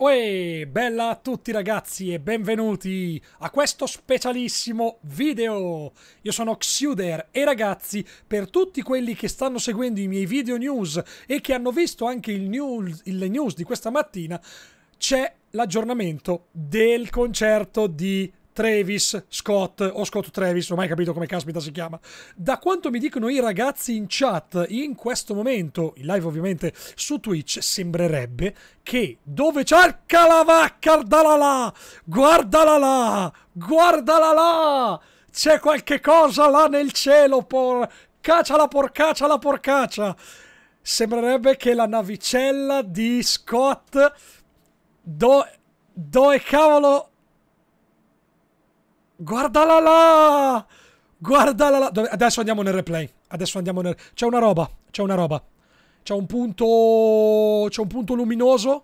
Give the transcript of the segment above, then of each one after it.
Uè, bella a tutti ragazzi e benvenuti a questo specialissimo video! Io sono Xuder e ragazzi, per tutti quelli che stanno seguendo i miei video news e che hanno visto anche il news, il news di questa mattina, c'è l'aggiornamento del concerto di Travis Scott o Scott Travis, non ho mai capito come caspita si chiama. Da quanto mi dicono i ragazzi in chat in questo momento, in live ovviamente su Twitch, sembrerebbe che dove cerca la vacca, guardala là, guardala là, guardala là, c'è qualche cosa là nel cielo, porcaccia la porcaccia la porcaccia. Sembrerebbe che la navicella di Scott dove... Dove cavolo... Guardala là! Guardala là! Dove... Adesso andiamo nel replay. Adesso andiamo nel... C'è una roba. C'è una roba. C'è un punto... C'è un punto luminoso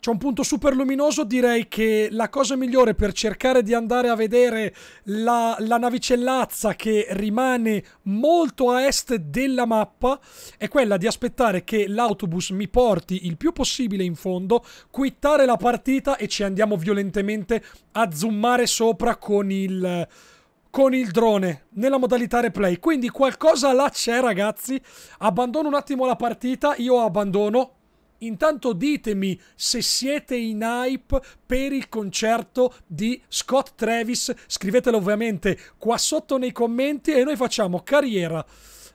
c'è un punto super luminoso, direi che la cosa migliore per cercare di andare a vedere la, la, navicellazza che rimane molto a est della mappa è quella di aspettare che l'autobus mi porti il più possibile in fondo, quittare la partita e ci andiamo violentemente a zoomare sopra con il con il drone nella modalità replay. Quindi qualcosa là c'è, ragazzi. Abbandono un attimo la partita, io abbandono, Intanto ditemi se siete in hype per il concerto di Scott Travis. Scrivetelo ovviamente qua sotto nei commenti e noi facciamo carriera,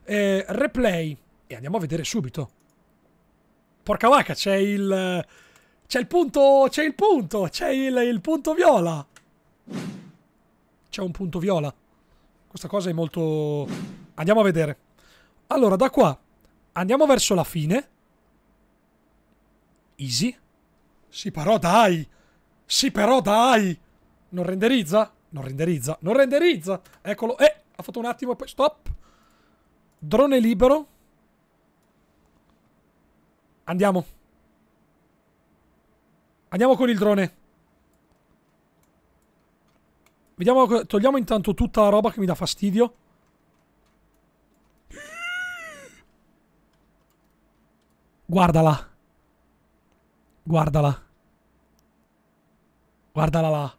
eh, replay e andiamo a vedere subito. Porca vacca, c'è il... C'è il punto, c'è il punto, c'è il, il punto viola. C'è un punto viola. Questa cosa è molto... Andiamo a vedere. Allora, da qua andiamo verso la fine Easy? Sì, però dai! Sì, però dai! Non renderizza? Non renderizza, non renderizza! Eccolo, eh! Ha fatto un attimo e poi stop! Drone libero. Andiamo. Andiamo con il drone. Vediamo, togliamo intanto tutta la roba che mi dà fastidio. Guardala. Guardala. Guardala là.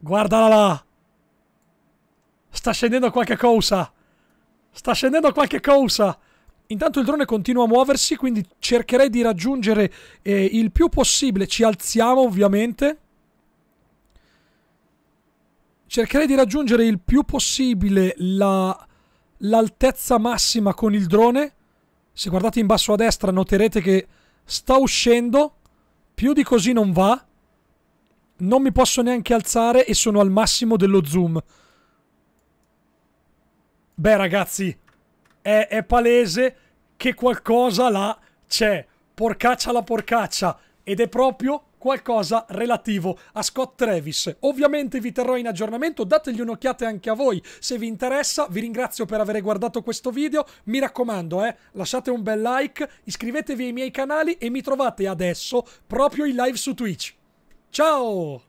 Guardala là. Sta scendendo qualche cosa. Sta scendendo qualche cosa. Intanto il drone continua a muoversi, quindi cercherei di raggiungere eh, il più possibile. Ci alziamo ovviamente. Cercherei di raggiungere il più possibile l'altezza massima con il drone. Se guardate in basso a destra noterete che sta uscendo. Più di così non va. Non mi posso neanche alzare e sono al massimo dello zoom. Beh, ragazzi, è, è palese che qualcosa là c'è. Porcaccia la porcaccia. Ed è proprio qualcosa relativo a Scott Travis. Ovviamente vi terrò in aggiornamento, dategli un'occhiata anche a voi se vi interessa. Vi ringrazio per aver guardato questo video. Mi raccomando, eh, lasciate un bel like, iscrivetevi ai miei canali e mi trovate adesso proprio in live su Twitch. Ciao!